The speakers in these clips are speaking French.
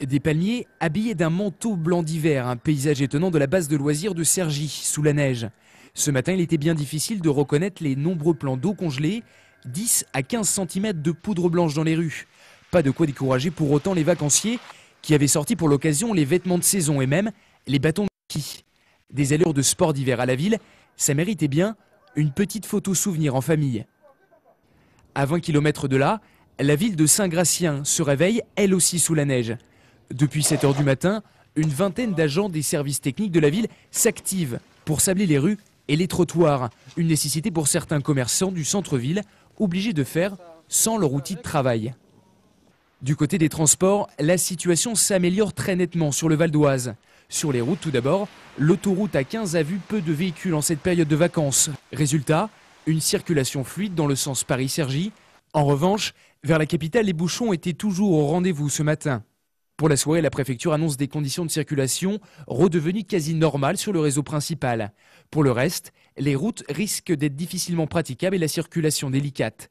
Des palmiers habillés d'un manteau blanc d'hiver, un paysage étonnant de la base de loisirs de Cergy, sous la neige. Ce matin, il était bien difficile de reconnaître les nombreux plans d'eau congelés, 10 à 15 cm de poudre blanche dans les rues. Pas de quoi décourager pour autant les vacanciers qui avaient sorti pour l'occasion les vêtements de saison et même les bâtons de ski. Des allures de sport d'hiver à la ville, ça méritait bien une petite photo souvenir en famille. À 20 km de là, la ville de Saint-Gratien se réveille elle aussi sous la neige. Depuis 7 h du matin, une vingtaine d'agents des services techniques de la ville s'activent pour sabler les rues et les trottoirs. Une nécessité pour certains commerçants du centre-ville, obligés de faire sans leur outil de travail. Du côté des transports, la situation s'améliore très nettement sur le Val d'Oise. Sur les routes tout d'abord, l'autoroute A15 a vu peu de véhicules en cette période de vacances. Résultat, une circulation fluide dans le sens Paris-Cergy. En revanche, vers la capitale, les bouchons étaient toujours au rendez-vous ce matin. Pour la soirée, la préfecture annonce des conditions de circulation redevenues quasi normales sur le réseau principal. Pour le reste, les routes risquent d'être difficilement praticables et la circulation délicate.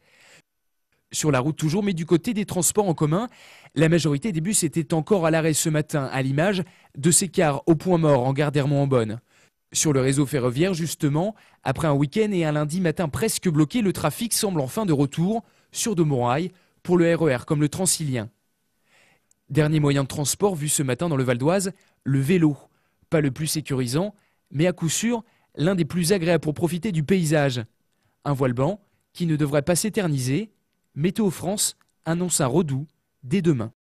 Sur la route toujours, mais du côté des transports en commun, la majorité des bus étaient encore à l'arrêt ce matin, à l'image de ces cars au point mort en gare d'Ermont en bonne Sur le réseau ferroviaire, justement, après un week-end et un lundi matin presque bloqué, le trafic semble enfin de retour sur de Morailles pour le RER e comme le Transilien. Dernier moyen de transport vu ce matin dans le Val d'Oise, le vélo. Pas le plus sécurisant, mais à coup sûr, l'un des plus agréables pour profiter du paysage. Un voile blanc qui ne devrait pas s'éterniser. Météo France annonce un redout dès demain.